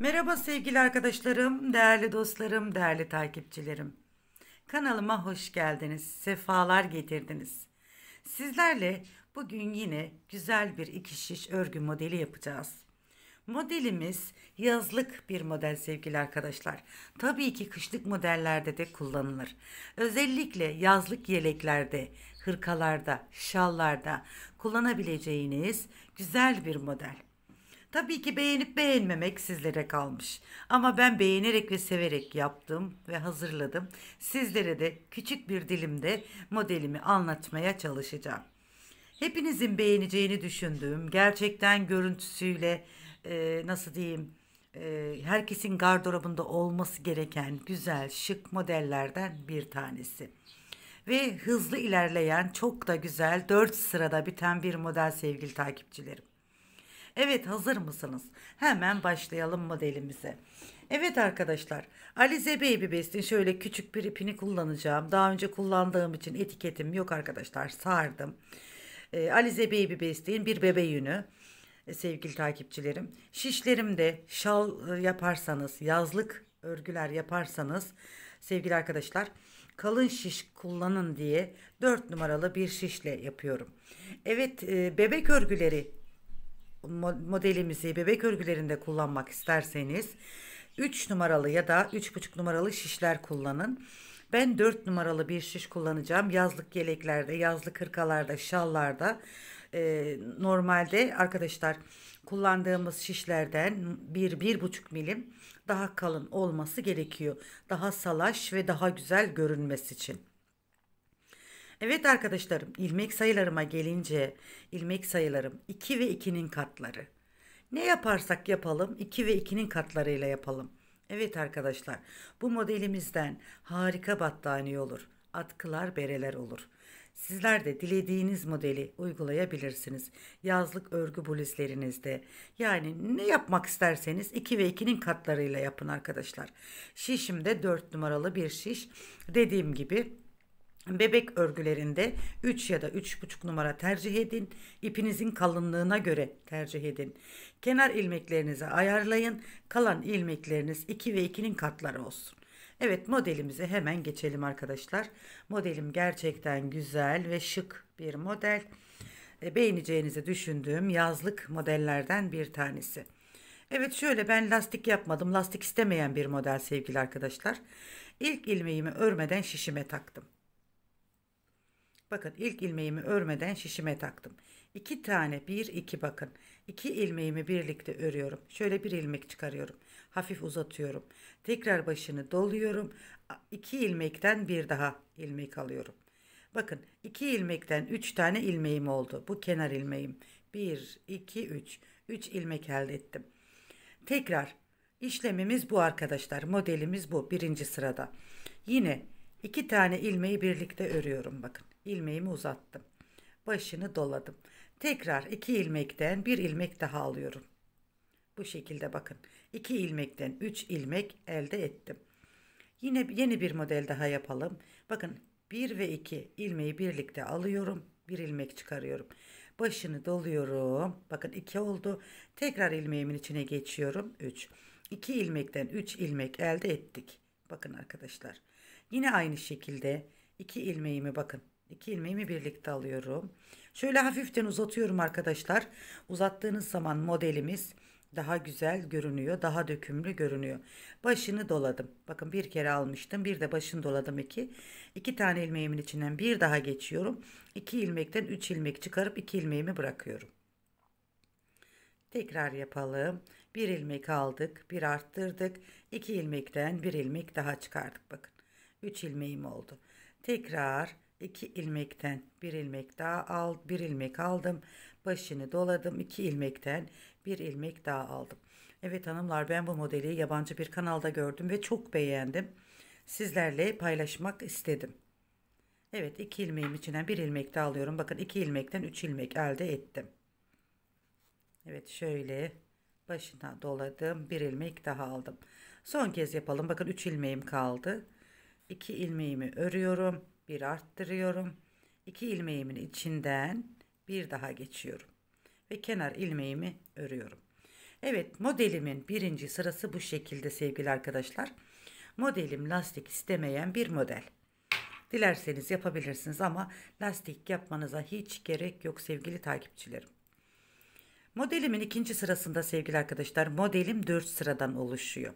Merhaba sevgili arkadaşlarım, değerli dostlarım, değerli takipçilerim. Kanalıma hoş geldiniz, sefalar getirdiniz. Sizlerle bugün yine güzel bir iki şiş örgü modeli yapacağız. Modelimiz yazlık bir model sevgili arkadaşlar. Tabii ki kışlık modellerde de kullanılır. Özellikle yazlık yeleklerde, hırkalarda, şallarda kullanabileceğiniz güzel bir model. Tabii ki beğenip beğenmemek sizlere kalmış. Ama ben beğenerek ve severek yaptım ve hazırladım. Sizlere de küçük bir dilimde modelimi anlatmaya çalışacağım. Hepinizin beğeneceğini düşündüğüm, gerçekten görüntüsüyle e, nasıl diyeyim, e, herkesin gardırobunda olması gereken güzel, şık modellerden bir tanesi ve hızlı ilerleyen çok da güzel 4 sırada biten bir model sevgili takipçilerim. Evet hazır mısınız? Hemen başlayalım modelimize. Evet arkadaşlar Alize Baby Best'in şöyle küçük bir ipini kullanacağım. Daha önce kullandığım için etiketim yok arkadaşlar sardım. Ee, Alize Baby Best'in bir bebe yünü e, sevgili takipçilerim. Şişlerimde şal e, yaparsanız, yazlık örgüler yaparsanız sevgili arkadaşlar kalın şiş kullanın diye 4 numaralı bir şişle yapıyorum. Evet e, bebek örgüleri modelimizi bebek örgülerinde kullanmak isterseniz 3 numaralı ya da 3,5 numaralı şişler kullanın. Ben 4 numaralı bir şiş kullanacağım. Yazlık yeleklerde, yazlık hırkalarda, şallarda e, normalde arkadaşlar kullandığımız şişlerden 1-1,5 milim daha kalın olması gerekiyor. Daha salaş ve daha güzel görünmesi için. Evet arkadaşlarım ilmek sayılarıma gelince ilmek sayılarım 2 ve 2'nin katları. Ne yaparsak yapalım 2 ve 2'nin katlarıyla yapalım. Evet arkadaşlar bu modelimizden harika battaniye olur. Atkılar bereler olur. Sizler de dilediğiniz modeli uygulayabilirsiniz. Yazlık örgü bluzlerinizde. Yani ne yapmak isterseniz 2 ve 2'nin katlarıyla yapın arkadaşlar. Şişimde 4 numaralı bir şiş. Dediğim gibi Bebek örgülerinde 3 ya da 3,5 numara tercih edin. İpinizin kalınlığına göre tercih edin. Kenar ilmeklerinizi ayarlayın. Kalan ilmekleriniz 2 ve 2'nin katları olsun. Evet modelimize hemen geçelim arkadaşlar. Modelim gerçekten güzel ve şık bir model. E, beğeneceğinizi düşündüğüm yazlık modellerden bir tanesi. Evet şöyle ben lastik yapmadım. Lastik istemeyen bir model sevgili arkadaşlar. İlk ilmeğimi örmeden şişime taktım. Bakın ilk ilmeğimi örmeden şişime taktım. 2 tane 1 2 bakın. 2 ilmeğimi birlikte örüyorum. Şöyle bir ilmek çıkarıyorum. Hafif uzatıyorum. Tekrar başını doluyorum. 2 ilmekten bir daha ilmek alıyorum. Bakın 2 ilmekten 3 tane ilmeğim oldu. Bu kenar ilmeğim. 1 2 3 3 ilmek elde ettim. Tekrar işlemimiz bu arkadaşlar. Modelimiz bu birinci sırada. Yine 2 tane ilmeği birlikte örüyorum bakın ilmeğimi uzattım. Başını doladım. Tekrar iki ilmekten bir ilmek daha alıyorum. Bu şekilde bakın. iki ilmekten üç ilmek elde ettim. Yine yeni bir model daha yapalım. Bakın bir ve iki ilmeği birlikte alıyorum. Bir ilmek çıkarıyorum. Başını doluyorum. Bakın iki oldu. Tekrar ilmeğimin içine geçiyorum. üç. İki ilmekten üç ilmek elde ettik. Bakın arkadaşlar. Yine aynı şekilde iki ilmeğimi bakın İki ilmeğimi birlikte alıyorum. Şöyle hafiften uzatıyorum arkadaşlar. Uzattığınız zaman modelimiz daha güzel görünüyor. Daha dökümlü görünüyor. Başını doladım. Bakın bir kere almıştım. Bir de başını doladım iki. İki tane ilmeğimin içinden bir daha geçiyorum. İki ilmekten üç ilmek çıkarıp iki ilmeğimi bırakıyorum. Tekrar yapalım. Bir ilmek aldık. Bir arttırdık. İki ilmekten bir ilmek daha çıkardık. Bakın. Üç ilmeğim oldu. Tekrar 2 ilmekten bir ilmek daha al bir ilmek aldım başını doladım 2 ilmekten bir ilmek daha aldım Evet hanımlar ben bu modeli yabancı bir kanalda gördüm ve çok beğendim sizlerle paylaşmak istedim Evet 2 ilmeğim içinden bir ilmek daha alıyorum bakın 2 ilmekten 3 ilmek elde ettim Evet şöyle başına doladım bir ilmek daha aldım son kez yapalım bakın 3 ilmeğim kaldı 2 ilmeğimi örüyorum bir arttırıyorum. 2 ilmeğimin içinden bir daha geçiyorum ve kenar ilmeğimi örüyorum. Evet modelimin birinci sırası bu şekilde sevgili arkadaşlar. Modelim lastik istemeyen bir model. Dilerseniz yapabilirsiniz ama lastik yapmanıza hiç gerek yok sevgili takipçilerim. Modelimin ikinci sırasında sevgili arkadaşlar modelim 4 sıradan oluşuyor.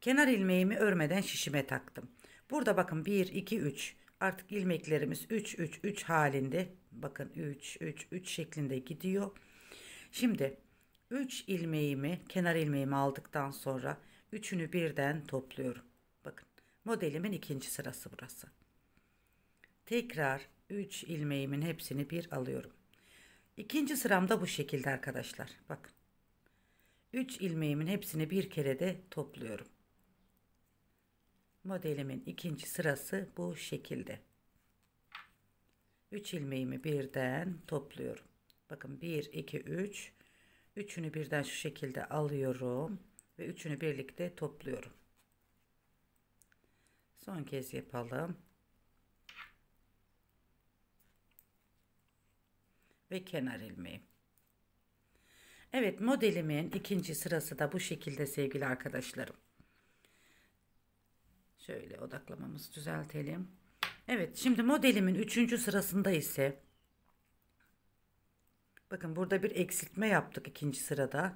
Kenar ilmeğimi örmeden şişime taktım. Burada bakın 1, 2, 3. Artık ilmeklerimiz 3 3 3 halinde bakın 3 3 3 şeklinde gidiyor. Şimdi 3 ilmeğimi kenar ilmeğimi aldıktan sonra üçünü birden topluyorum. Bakın modelimin ikinci sırası burası. Tekrar 3 ilmeğimin hepsini bir alıyorum. İkinci sıramda bu şekilde arkadaşlar. Bakın. 3 ilmeğimin hepsini bir kere de topluyorum. Modelimin ikinci sırası bu şekilde. 3 ilmeğimi birden topluyorum. Bakın 1, 2, 3. Üçünü birden şu şekilde alıyorum. Ve üçünü birlikte topluyorum. Son kez yapalım. Ve kenar ilmeği. Evet modelimin ikinci sırası da bu şekilde sevgili arkadaşlarım. Şöyle odaklamamızı düzeltelim. Evet şimdi modelimin 3. sırasında ise bakın burada bir eksiltme yaptık ikinci sırada.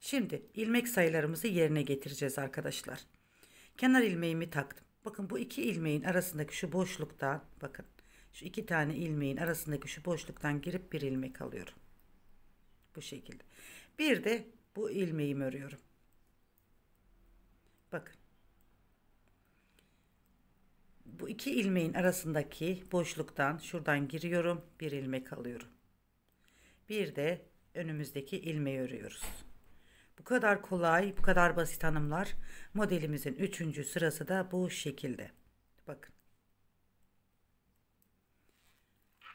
Şimdi ilmek sayılarımızı yerine getireceğiz arkadaşlar. Kenar ilmeğimi taktım. Bakın bu iki ilmeğin arasındaki şu boşluktan bakın şu iki tane ilmeğin arasındaki şu boşluktan girip bir ilmek alıyorum. Bu şekilde. Bir de bu ilmeğimi örüyorum. Bakın bu iki ilmeğin arasındaki boşluktan şuradan giriyorum. Bir ilmek alıyorum. Bir de önümüzdeki ilmeği örüyoruz. Bu kadar kolay, bu kadar basit hanımlar. Modelimizin üçüncü sırası da bu şekilde. Bakın.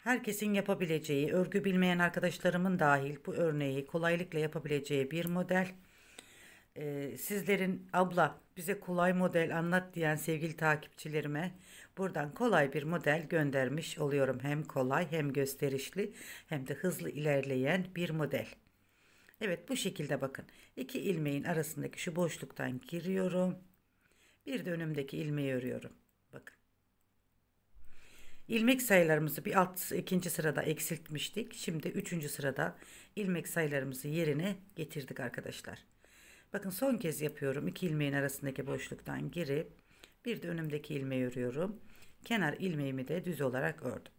Herkesin yapabileceği, örgü bilmeyen arkadaşlarımın dahil bu örneği kolaylıkla yapabileceği bir model e, sizlerin abla bize kolay model anlat diyen sevgili takipçilerime buradan kolay bir model göndermiş oluyorum. Hem kolay hem gösterişli hem de hızlı ilerleyen bir model. Evet bu şekilde bakın. iki ilmeğin arasındaki şu boşluktan giriyorum. Bir de önümdeki ilmeği örüyorum. Bakın. İlmek sayılarımızı bir alt ikinci sırada eksiltmiştik. Şimdi üçüncü sırada ilmek sayılarımızı yerine getirdik arkadaşlar. Bakın son kez yapıyorum. İki ilmeğin arasındaki boşluktan girip bir de önümdeki ilmeği örüyorum. Kenar ilmeğimi de düz olarak ördüm.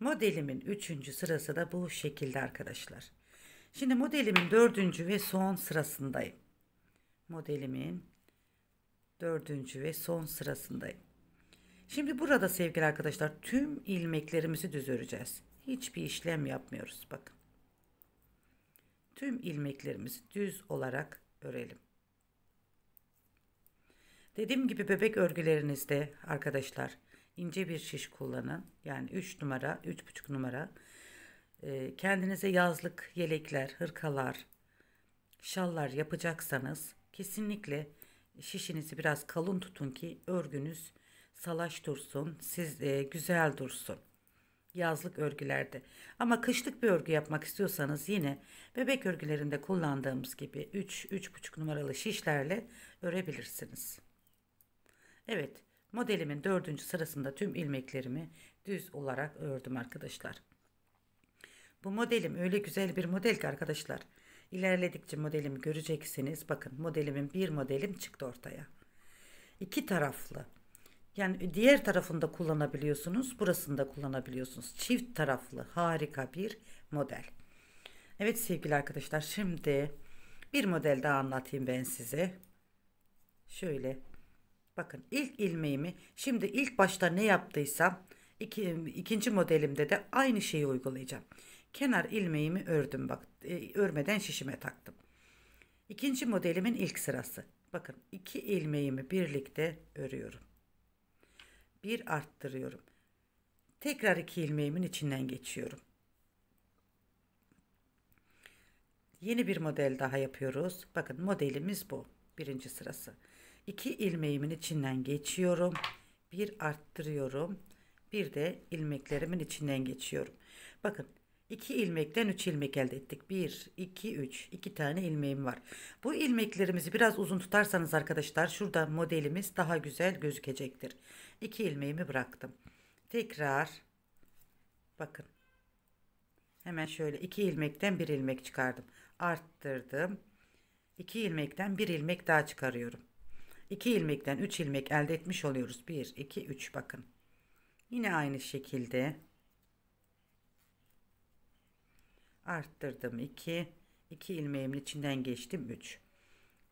Modelimin üçüncü sırası da bu şekilde arkadaşlar. Şimdi modelimin dördüncü ve son sırasındayım. Modelimin dördüncü ve son sırasındayım. Şimdi burada sevgili arkadaşlar tüm ilmeklerimizi düz öreceğiz. Hiçbir işlem yapmıyoruz bakın. Tüm ilmeklerimizi düz olarak örelim. Dediğim gibi bebek örgülerinizde arkadaşlar ince bir şiş kullanın. Yani 3 numara, 3,5 numara. Ee, kendinize yazlık yelekler, hırkalar, şallar yapacaksanız kesinlikle şişinizi biraz kalın tutun ki örgünüz salaş dursun, siz e, güzel dursun yazlık örgülerde. Ama kışlık bir örgü yapmak istiyorsanız yine bebek örgülerinde kullandığımız gibi 3-3,5 numaralı şişlerle örebilirsiniz. Evet modelimin dördüncü sırasında tüm ilmeklerimi düz olarak ördüm arkadaşlar. Bu modelim öyle güzel bir model ki arkadaşlar. İlerledikçe modelimi göreceksiniz. Bakın modelimin bir modelim çıktı ortaya. İki taraflı yani diğer tarafında kullanabiliyorsunuz, burasında kullanabiliyorsunuz. Çift taraflı harika bir model. Evet sevgili arkadaşlar şimdi bir model daha anlatayım ben size. Şöyle bakın ilk ilmeğimi şimdi ilk başta ne yaptıysam iki, ikinci modelimde de aynı şeyi uygulayacağım. Kenar ilmeğimi ördüm bak e, örmeden şişime taktım. İkinci modelimin ilk sırası. Bakın iki ilmeğimi birlikte örüyorum. Bir arttırıyorum. Tekrar iki ilmeğimin içinden geçiyorum. Yeni bir model daha yapıyoruz. Bakın modelimiz bu. Birinci sırası. İki ilmeğimin içinden geçiyorum. Bir arttırıyorum. Bir de ilmeklerimin içinden geçiyorum. Bakın 2 ilmekten 3 ilmek elde ettik. 1, 2, 3. 2 tane ilmeğim var. Bu ilmeklerimizi biraz uzun tutarsanız arkadaşlar şurada modelimiz daha güzel gözükecektir. 2 ilmeğimi bıraktım. Tekrar bakın. Hemen şöyle 2 ilmekten 1 ilmek çıkardım. Arttırdım. 2 ilmekten 1 ilmek daha çıkarıyorum. 2 ilmekten 3 ilmek elde etmiş oluyoruz. 1, 2, 3 bakın. Yine aynı şekilde arttırdım 2 2 ilmeğimin içinden geçtim 3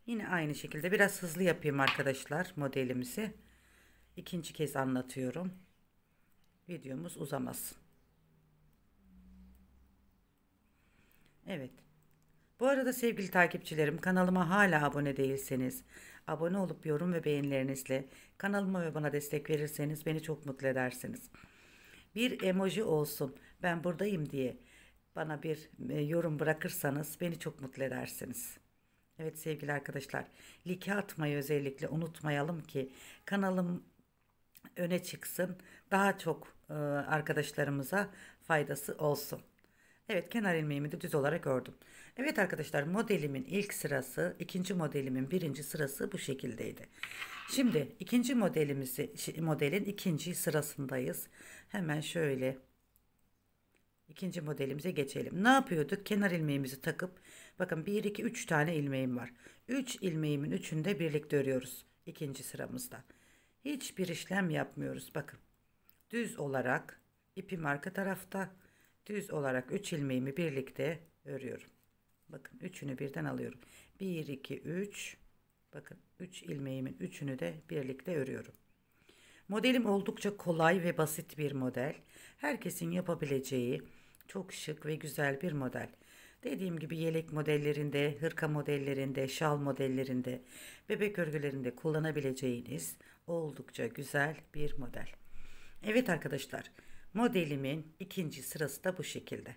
yine aynı şekilde biraz hızlı yapayım arkadaşlar modelimizi ikinci kez anlatıyorum videomuz uzamasın Evet bu arada sevgili takipçilerim kanalıma hala abone değilseniz abone olup yorum ve beğenilerinizle kanalıma ve bana destek verirseniz beni çok mutlu edersiniz. Bir emoji olsun ben buradayım diye bana bir e, yorum bırakırsanız beni çok mutlu edersiniz. Evet sevgili arkadaşlar like atmayı özellikle unutmayalım ki kanalım öne çıksın. Daha çok e, arkadaşlarımıza faydası olsun. Evet kenar ilmeğimi de düz olarak ördüm. Evet arkadaşlar modelimin ilk sırası ikinci modelimin birinci sırası bu şekildeydi. Şimdi ikinci modelimizi şey, modelin ikinci sırasındayız. Hemen şöyle İkinci modelimize geçelim. Ne yapıyorduk? Kenar ilmeğimizi takıp bakın 1 2 3 tane ilmeğim var. 3 ilmeğimin üçünü de birlikte örüyoruz ikinci sıramızda. Hiçbir işlem yapmıyoruz. Bakın. Düz olarak ipim arka tarafta. Düz olarak 3 ilmeğimi birlikte örüyorum. Bakın üçünü birden alıyorum. 1 2 3 Bakın 3 ilmeğimin üçünü de birlikte örüyorum. Modelim oldukça kolay ve basit bir model. Herkesin yapabileceği çok şık ve güzel bir model. Dediğim gibi yelek modellerinde, hırka modellerinde, şal modellerinde, bebek örgülerinde kullanabileceğiniz oldukça güzel bir model. Evet arkadaşlar, modelimin ikinci sırası da bu şekilde.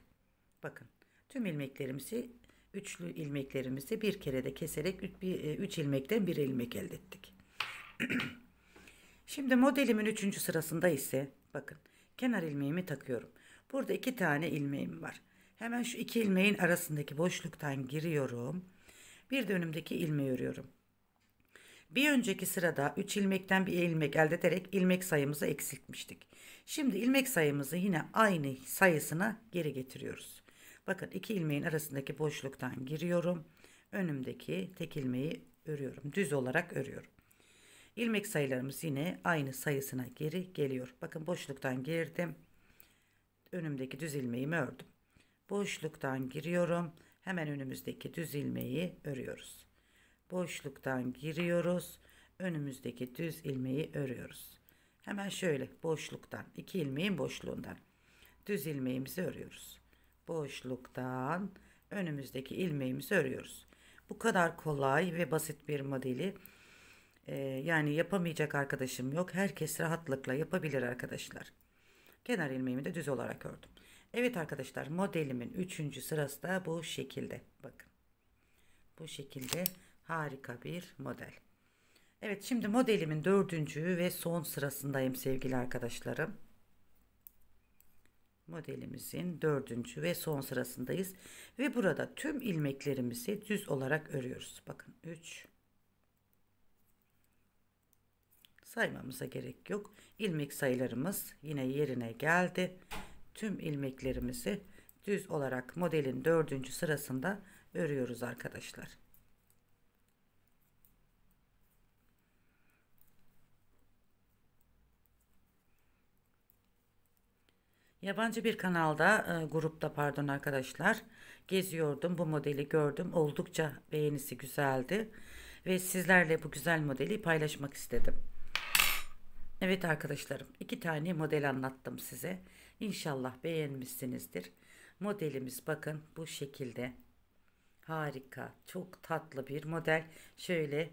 Bakın, tüm ilmeklerimizi, üçlü ilmeklerimizi bir kere de keserek üç e, ilmekten bir ilmek elde ettik. Şimdi modelimin üçüncü sırasında ise bakın kenar ilmeğimi takıyorum. Burada iki tane ilmeğim var. Hemen şu iki ilmeğin arasındaki boşluktan giriyorum. Bir dönümdeki ilmeği örüyorum. Bir önceki sırada 3 ilmekten bir ilmek elde ederek ilmek sayımızı eksiltmiştik. Şimdi ilmek sayımızı yine aynı sayısına geri getiriyoruz. Bakın iki ilmeğin arasındaki boşluktan giriyorum. Önümdeki tek ilmeği örüyorum. Düz olarak örüyorum. İlmek sayılarımız yine aynı sayısına geri geliyor. Bakın boşluktan girdim önümdeki düz ilmeğimi ördüm. Boşluktan giriyorum. Hemen önümüzdeki düz ilmeği örüyoruz. Boşluktan giriyoruz. Önümüzdeki düz ilmeği örüyoruz. Hemen şöyle boşluktan, iki ilmeğin boşluğundan düz ilmeğimizi örüyoruz. Boşluktan önümüzdeki ilmeğimizi örüyoruz. Bu kadar kolay ve basit bir modeli e, yani yapamayacak arkadaşım yok. Herkes rahatlıkla yapabilir arkadaşlar. Kenar ilmeğimi de düz olarak ördüm. Evet arkadaşlar modelimin 3. sırası da bu şekilde. Bakın. Bu şekilde harika bir model. Evet şimdi modelimin 4. ve son sırasındayım sevgili arkadaşlarım. Modelimizin 4. ve son sırasındayız. Ve burada tüm ilmeklerimizi düz olarak örüyoruz. Bakın 3 Saymamıza gerek yok. İlmek sayılarımız yine yerine geldi. Tüm ilmeklerimizi düz olarak modelin dördüncü sırasında örüyoruz arkadaşlar. Yabancı bir kanalda, e, grupta pardon arkadaşlar, geziyordum. Bu modeli gördüm. Oldukça beğenisi güzeldi ve sizlerle bu güzel modeli paylaşmak istedim. Evet arkadaşlarım iki tane model anlattım size. İnşallah beğenmişsinizdir. Modelimiz bakın bu şekilde. Harika çok tatlı bir model. Şöyle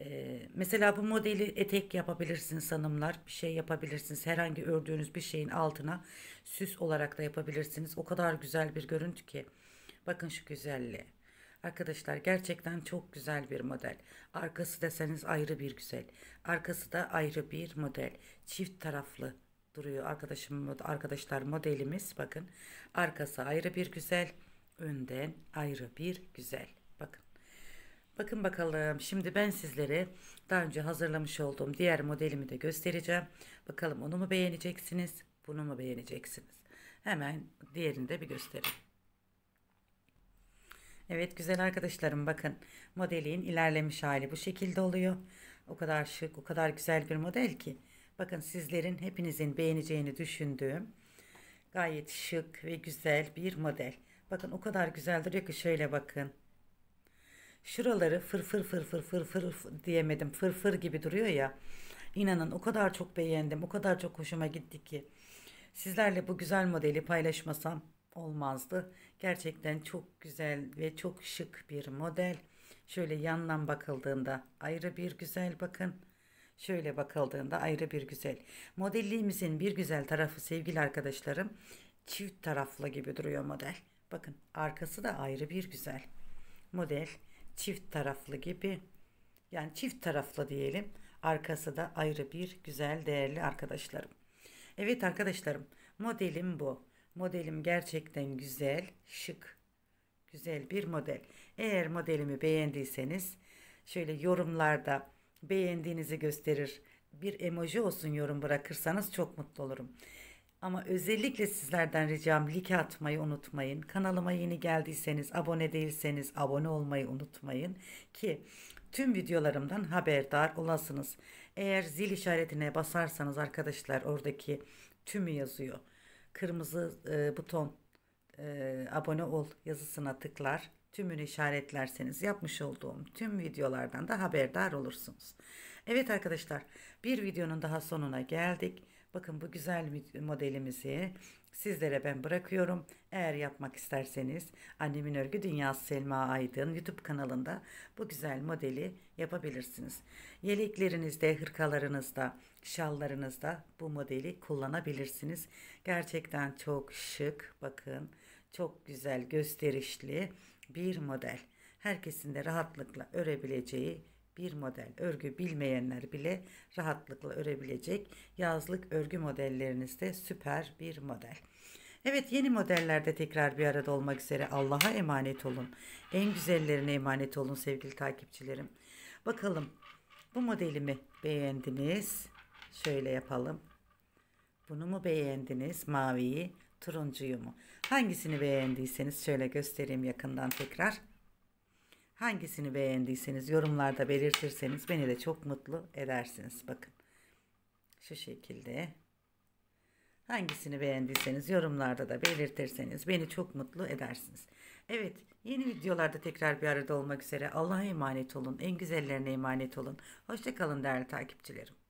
e, mesela bu modeli etek yapabilirsiniz hanımlar. Bir şey yapabilirsiniz. Herhangi ördüğünüz bir şeyin altına süs olarak da yapabilirsiniz. O kadar güzel bir görüntü ki. Bakın şu güzelliği Arkadaşlar gerçekten çok güzel bir model. Arkası deseniz ayrı bir güzel. Arkası da ayrı bir model. Çift taraflı duruyor arkadaşım arkadaşlar modelimiz bakın. Arkası ayrı bir güzel. Önden ayrı bir güzel. Bakın. Bakın bakalım şimdi ben sizlere daha önce hazırlamış olduğum diğer modelimi de göstereceğim. Bakalım onu mu beğeneceksiniz bunu mu beğeneceksiniz. Hemen diğerini de bir göstereyim. Evet güzel arkadaşlarım bakın modelin ilerlemiş hali bu şekilde oluyor. O kadar şık o kadar güzel bir model ki. Bakın sizlerin hepinizin beğeneceğini düşündüğüm gayet şık ve güzel bir model. Bakın o kadar güzel duruyor ki şöyle bakın. Şuraları fır fır fır fır fır fır diyemedim fır fır gibi duruyor ya. İnanın o kadar çok beğendim o kadar çok hoşuma gitti ki. Sizlerle bu güzel modeli paylaşmasam olmazdı. Gerçekten çok güzel ve çok şık bir model. Şöyle yandan bakıldığında ayrı bir güzel bakın. Şöyle bakıldığında ayrı bir güzel. Modelliğimizin bir güzel tarafı sevgili arkadaşlarım çift taraflı gibi duruyor model. Bakın arkası da ayrı bir güzel. Model çift taraflı gibi yani çift taraflı diyelim. Arkası da ayrı bir güzel değerli arkadaşlarım. Evet arkadaşlarım modelim bu. Modelim gerçekten güzel, şık, güzel bir model. Eğer modelimi beğendiyseniz şöyle yorumlarda beğendiğinizi gösterir. Bir emoji olsun yorum bırakırsanız çok mutlu olurum. Ama özellikle sizlerden ricam like atmayı unutmayın. Kanalıma yeni geldiyseniz, abone değilseniz abone olmayı unutmayın ki tüm videolarımdan haberdar olasınız. Eğer zil işaretine basarsanız arkadaşlar oradaki tümü yazıyor kırmızı e, buton e, abone ol yazısına tıklar tümünü işaretlerseniz yapmış olduğum tüm videolardan da haberdar olursunuz. Evet arkadaşlar bir videonun daha sonuna geldik. Bakın bu güzel modelimizi sizlere ben bırakıyorum. Eğer yapmak isterseniz Annemin Örgü Dünyası Selma Aydın YouTube kanalında bu güzel modeli yapabilirsiniz. Yeleklerinizde, hırkalarınızda, şallarınızda bu modeli kullanabilirsiniz. Gerçekten çok şık, bakın çok güzel gösterişli bir model. Herkesin de rahatlıkla örebileceği bir model örgü bilmeyenler bile rahatlıkla örebilecek yazlık örgü modellerinizde süper bir model. Evet yeni modellerde tekrar bir arada olmak üzere Allah'a emanet olun. En güzellerine emanet olun sevgili takipçilerim. Bakalım bu modelimi beğendiniz. Şöyle yapalım. Bunu mu beğendiniz? Maviyi, turuncuyu mu? Hangisini beğendiyseniz şöyle göstereyim yakından tekrar. Hangisini beğendiyseniz yorumlarda belirtirseniz beni de çok mutlu edersiniz. Bakın şu şekilde. Hangisini beğendiyseniz yorumlarda da belirtirseniz beni çok mutlu edersiniz. Evet yeni videolarda tekrar bir arada olmak üzere Allah'a emanet olun. En güzellerine emanet olun. Hoşçakalın değerli takipçilerim.